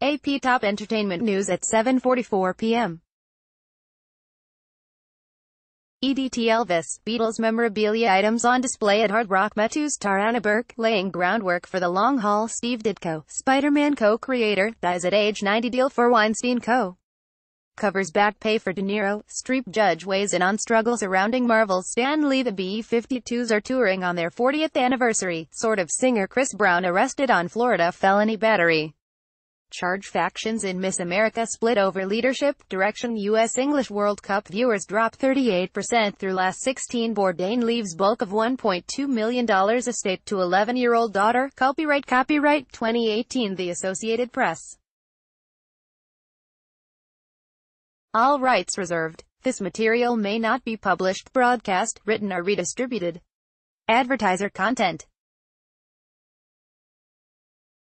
AP Top Entertainment News at 7.44 p.m. EDT Elvis, Beatles memorabilia items on display at Hard Rock Metu's Tarana Burke, laying groundwork for the long haul Steve Ditko, Spider-Man co-creator, dies at age 90 deal for Weinstein Co. Covers back pay for De Niro, Streep judge weighs in on struggle surrounding Marvel's Stan Lee The B-52s are touring on their 40th anniversary, sort of singer Chris Brown arrested on Florida felony battery. Charge factions in Miss America split over leadership, direction U.S. English World Cup viewers drop 38% through last 16 Bourdain leaves bulk of $1.2 million estate to 11-year-old daughter, copyright copyright 2018 The Associated Press. All rights reserved. This material may not be published, broadcast, written or redistributed. Advertiser content